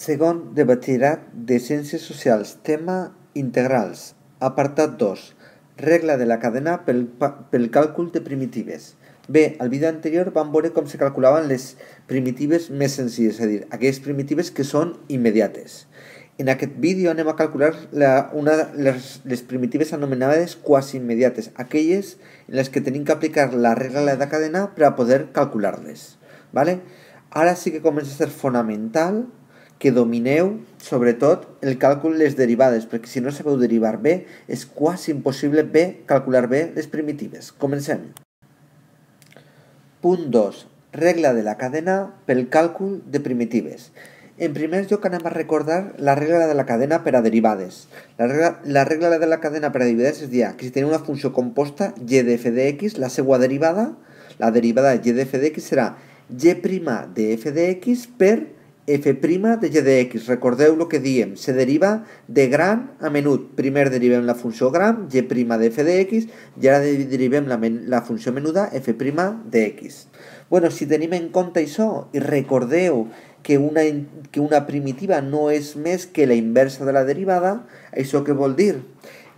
Segon debatirà de Ciències Socials, tema integrals. Apartat 2. Regla de la cadena pel, pel càlcul de primitives. Bé, al vídeo anterior vam veure com se calculaven les primitives més senzilles, és a dir, aquelles primitives que són immediates. En aquest vídeo anem a calcular la, una, les, les primitives anomenades quasi immediates, aquelles en les que tenim que aplicar la regla de la cadena per a poder calcular-les. ¿vale? Ara sí que comença a ser fonamental que domineu, sobretot, el càlcul de les derivades, perquè si no sabeu derivar bé, és quasi impossible bé calcular bé les primitives. Comencem. Punt 2. Regla de la cadena pel càlcul de primitives. En primer lloc anem a recordar la regla de la cadena per a derivades. La regla, la regla de la cadena per a derivades és dir ah, que si tenim una funció composta y de f de x, la seva derivada, la derivada de y de f de x serà y' de f de x per f' de g de x, recordeu el que diem, se deriva de gran a menut. Primer derivem la funció gran, g' de f de x, i ara derivem la, la funció menuda f' de x. Bueno, si tenim en compte això, i recordeu que una, que una primitiva no és més que la inversa de la derivada, això què vol dir?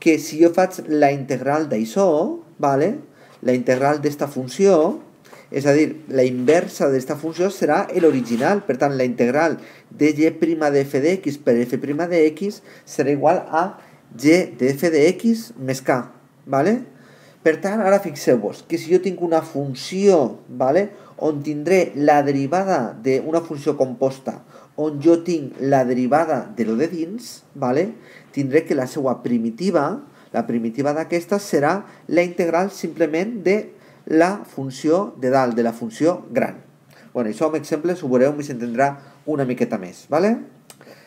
Que si jo faig la integral d'això, vale? la integral d'esta funció, és a dir, la inversa d'esta funció serà l'original, per tant, la integral de y' de d'x per f' de x serà igual a y de d'x més k, ¿vale? Per tant, ara fixeu-vos que si jo tinc una funció ¿vale? on tindré la derivada d'una funció composta on jo tinc la derivada de lo de dins, ¿vale? tindré que la seva primitiva, la primitiva d'aquesta serà la integral simplement de la funció de dalt de la funció gran. Bueno, això amb exemples ho veureu i s'entendrà una miqueta més. ¿vale?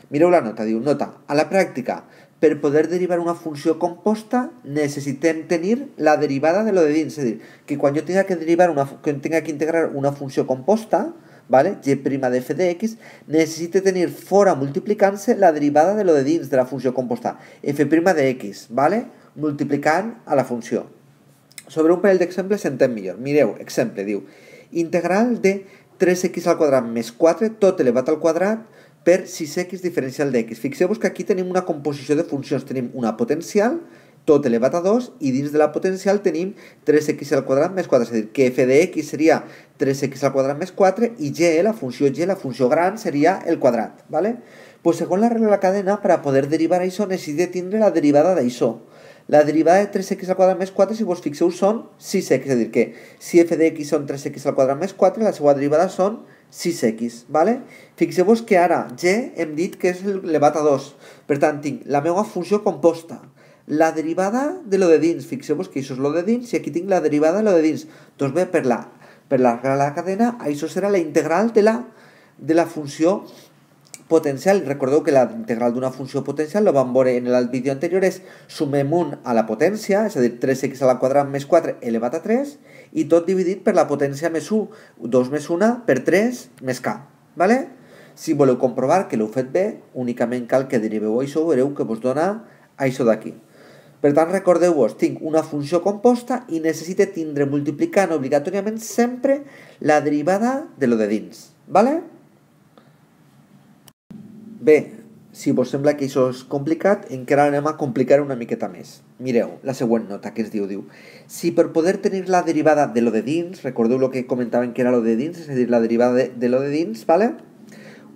Mireu la nota, diu, nota, a la pràctica, per poder derivar una funció composta necessitem tenir la derivada de lo de dins, és a dir, que quan jo tinga que derivar una, que tinga que integrar una funció composta, ¿vale? y' de f de x, necessite tenir fora multiplicant-se la derivada de lo de dins de la funció composta, f' de x, ¿vale? multiplicant a la funció. Sobre un parell d'exemples s'entén millor. Mireu, exemple, diu, integral de 3x al quadrat més 4, tot elevat al quadrat, per 6x diferencial d'x. Fixeu-vos que aquí tenim una composició de funcions. Tenim una potencial, tot elevat a 2, i dins de la potencial tenim 3x al quadrat més 4. És a dir, que f de x seria 3x al quadrat més 4 i g, la funció g, la funció gran, seria el quadrat. ¿vale? Pues segons la regla de la cadena, per a poder derivar això necessite tindre la derivada d'això. La derivada de 3x al quadrat més 4, si vos fixeu, són 6x, és a dir, que si f de x són 3x al quadrat més 4, la seva derivada són 6x, vale? Fixeu-vos que ara g hem dit que és elevat a 2, per tant, tinc la meva funció composta, la derivada de lo de dins, fixeu-vos que això és lo de dins, i aquí tinc la derivada de lo de dins, doncs bé, per la, per la, la cadena, això serà la integral de la, de la funció potencial, recordeu que la integral d'una funció potencial, la vam veure en el vídeo anterior, és sumem 1 a la potència, és a dir, 3x a la quadrat més 4 elevat a 3, i tot dividit per la potència més 1, 2 més 1 per 3 més k. ¿vale? Si voleu comprovar que l'heu fet bé, únicament cal que deriveu això, veureu que vos dona això d'aquí. Per tant, recordeu-vos, tinc una funció composta i necessite tindre multiplicant obligatòriament sempre la derivada de lo de dins. ¿vale? Bé, si vos sembla que això és complicat, encara anem a complicar una miqueta més. Mireu, la següent nota que es diu, diu Si per poder tenir la derivada de lo de dins, recordeu lo que comentaven que era lo de dins, és a dir, la derivada de, de lo de dins, ¿vale?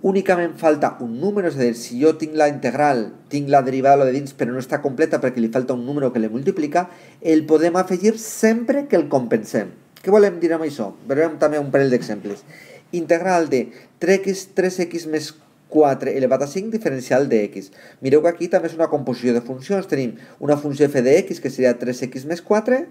únicament falta un número, és a dir, si jo tinc la integral, tinc la derivada de lo de dins, però no està completa perquè li falta un número que le multiplica, el podem afegir sempre que el compensem. Què volem dir amb això? Veurem també un parell d'exemples. Integral de 3x, 3x més 4 4 elevat a 5 diferencial de x. Mireu que aquí també és una composició de funcions. Tenim una funció f de x, que seria 3x més 4,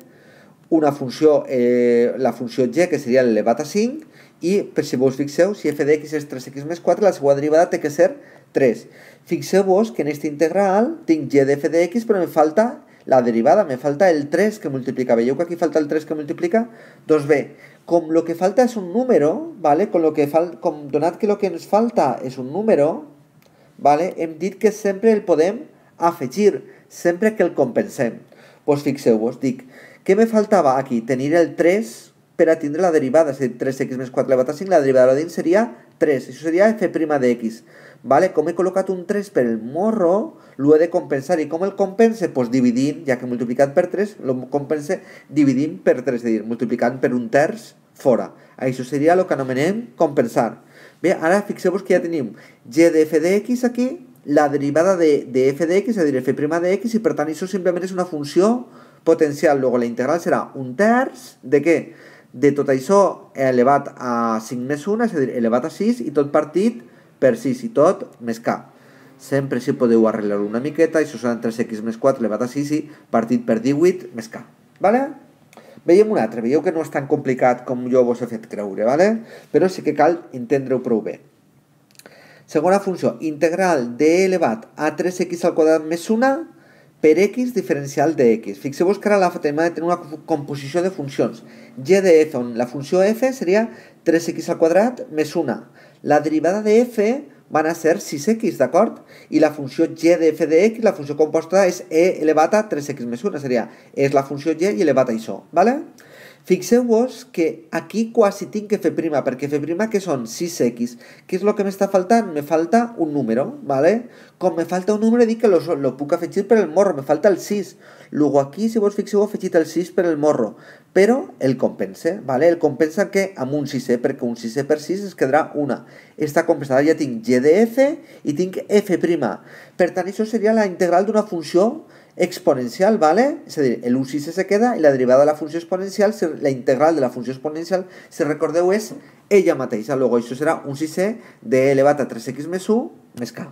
una funció, eh, la funció g, que seria l'elevat a 5, i per si vos fixeu, si f de x és 3x més 4, la seva derivada té que ser 3. Fixeu-vos que en aquest integral tinc g de f de x, però em falta la derivada, me falta el 3 que multiplica. Veieu que aquí falta el 3 que multiplica? Doncs bé, com lo que falta es un número, ¿vale? Con lo que fal com, donat que lo que ens falta és un número, ¿vale? hem dit que sempre el podem afegir, sempre que el compensem. pues fixeu-vos, dic, què me faltava aquí? Tenir el 3 per a tindre la derivada, és a dir, 3x més 4 elevat a 5, la derivada de la seria 3, això seria f' de x. ¿vale? Como he colocat un 3 per el morro, l'ho he de compensar. I com el compense? Doncs pues dividint, ja que he multiplicat per 3, lo compense dividint per 3, és a dir, multiplicant per un terç fora. Això seria el que anomenem compensar. Bé, ara fixeu-vos que ja tenim g de f de x aquí, la derivada de, de f de x, és a dir, f' de x, i per tant això simplement és una funció potencial. Luego la integral serà un terç de què? De tot això elevat a 5 més 1, és a dir, elevat a 6, i tot partit per 6 i tot, més K. Sempre si podeu arreglar una miqueta, això seran 3x més 4 elevat a 6 i partit per 18 més K. Vale? Veiem un altre, veieu que no és tan complicat com jo vos he fet creure, vale? però sí que cal entendre-ho prou bé. Segona funció, integral d elevat a 3x al quadrat més 1 per x diferencial de x. Fixeu-vos que ara la tenim de tenir una composició de funcions. g de f, on la funció f seria 3x al quadrat més 1 la derivada de f van a ser 6x, d'acord? I la funció g de f de x, la funció composta és e elevat a 3x més 1, seria, és la funció g i elevat a això, d'acord? ¿vale? Fixeu-vos que aquí quasi tinc que f' perquè f' que són 6x. Què és el que m'està faltant? Me falta un número, ¿vale? Com me falta un número dic que lo, lo puc afegir per el morro, me falta el 6. Luego aquí, si vos fixeu, afegit el 6 per el morro, però el compensa, ¿vale? El compensa que amb un 6è, perquè un 6è per 6 es quedarà una. Està compensada, ja tinc g de f i tinc f'. prima. Per tant, això seria la integral d'una funció funció exponencial, ¿vale? Es decir, el si se queda y la derivada de la función exponencial, la integral de la función exponencial, se recordeu, es ella matiza Luego, eso será un si se de elevada a 3x más u más k.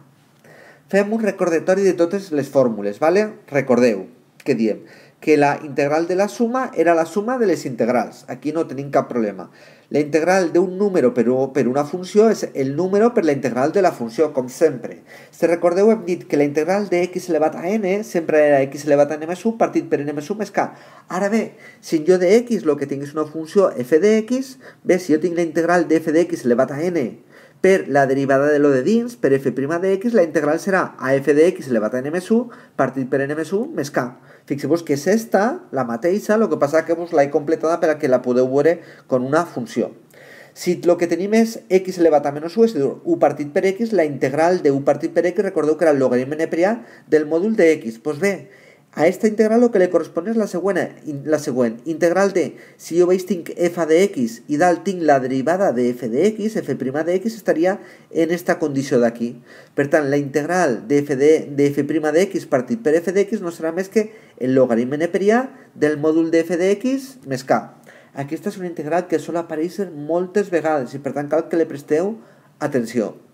Fem un de todas las fórmulas, ¿vale? Recordeu, que diem? que la integral de la suma era la suma de les integrals. Aquí no tenim cap problema. La integral d'un número per, per una funció és el número per la integral de la funció, com sempre. Si recordeu, hem dit que la integral de x elevat a n sempre era x elevat a n més 1 partit per n més 1 més k. Ara bé, si jo de x el que tinc és una funció f de x, bé, si jo tinc la integral de f de x elevat a n per la derivada de lo de dins, per f' de x, la integral serà a f de x elevat a n més 1 partit per n més 1 més k. Fixeu-vos que és esta, la mateixa, el que passa que vos l'he completada perquè la podeu veure amb una funció. Si el que tenim és x elevat a menys 1, és a dir, 1 partit per x, la integral de 1 partit per x, recordeu que era el logaritme neperià del mòdul de x. Doncs bé, A esta integral lo que le corresponde es la segunda, la integral de si yo veis ting f de x y da el ting la derivada de f de x, f' de x estaría en esta condición de aquí. tanto, la integral de f de, f' de x partido por f de x no será más que el logaritmo neperià del módulo de f de x más Aquí Esta es una integral que aparece en moltes vegades y por tanto que le presteo atención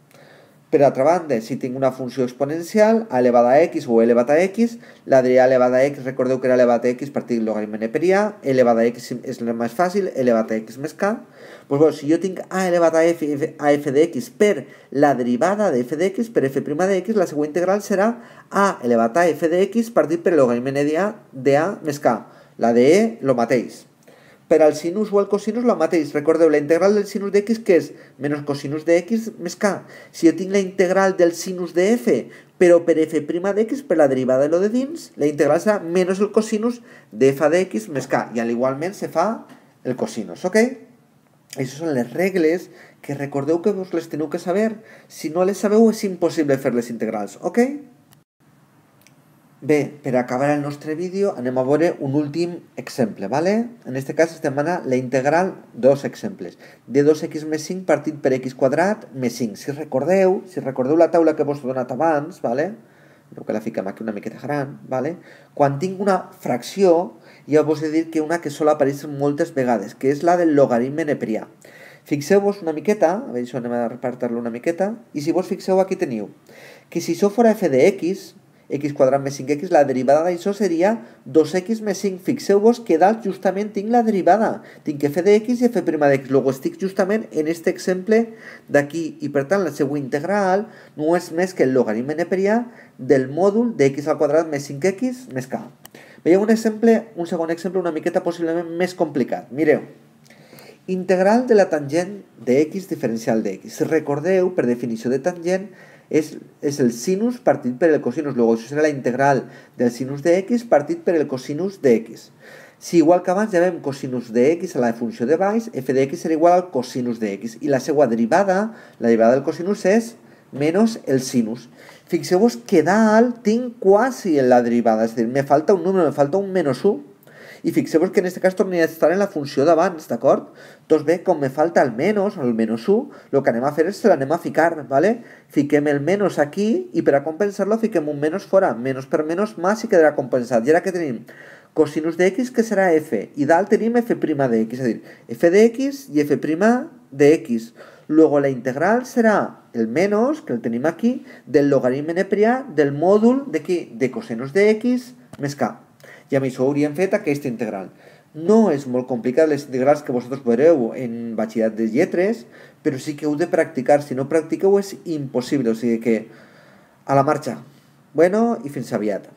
pero a banda, si tengo una función exponencial, a elevada a x o elevada a x, la de elevada a x, recordeu que era elevada a x e per i a e elevada a x es lo más fácil, e elevada a x más k, Pues bueno, si yo tengo a elevada a f, de x per la derivada de f de x per f' de x, la segunda integral será a elevada a f de x partir per n de a, de a más k, la de e, lo matéis. per al sinus o al cosinus el mateix. Recordeu, la integral del sinus d'x que és? Menys cosinus de x més k. Si jo tinc la integral del sinus de f, però per f' prima d'x, per la derivada de lo de dins, la integral serà menys el cosinus de f d'x més k. I al igualment se fa el cosinus, ok? Aquestes són les regles que recordeu que vos les teniu que saber. Si no les sabeu és impossible fer les integrals, ok? Bé, per acabar el nostre vídeo anem a veure un últim exemple, ¿vale? en aquest cas es demana la integral dos exemples, de 2x més 5 partit per x quadrat més 5. Si recordeu, si recordeu la taula que vos he donat abans, ¿vale? Veu que la fiquem aquí una miqueta gran, ¿vale? quan tinc una fracció ja vos he dit que una que sol apareix moltes vegades, que és la del logaritme neprià. Fixeu-vos una miqueta, a veure, això anem a repartir lo una miqueta, i si vos fixeu aquí teniu que si això fora f de x, x quadrat més 5x, la derivada d'això seria 2x més 5. Fixeu-vos que dalt justament tinc la derivada. Tinc que f x i f' d'x. Llavors estic justament en aquest exemple d'aquí. I per tant, la seva integral no és més que el logaritme neperià del mòdul d'x al quadrat més 5x més k. Veieu un exemple, un segon exemple una miqueta possiblement més complicat. Mireu. Integral de la tangent de x diferencial de x. Recordeu, per definició de tangent, és, és el sinus partit per el cosinus. Luego, això serà la integral del sinus de x partit per el cosinus de x. Si igual que abans ja veiem cosinus de x a la funció de baix, f de x serà igual al cosinus de x. I la seva derivada, la derivada del cosinus és menys el sinus. Fixeu-vos que dalt tinc quasi en la derivada, és a dir, me falta un número, me falta un menys 1, Y fijemos que en este caso tornaré a estar en la función de de ¿de acuerdo? Entonces, ve como me falta el menos, el menos u lo que anima a es es que tenemos a ficar, ¿vale? fiqueme el menos aquí y para compensarlo fiquemos un menos fuera, menos por menos más y quedará compensado. Y ahora que tenemos cosinus de x que será f y al tenemos f' de x, es decir, f de x y f' de x. Luego la integral será el menos, que el tenemos aquí, del logaritmo n' del módulo de, aquí, de cosenos de x más i amb això hauríem fet aquesta integral. No és molt complicat les integrals que vosaltres veureu en batxillerat de lletres, però sí que heu de practicar. Si no practiqueu és impossible, o sigui que a la marxa. Bueno, i fins aviat.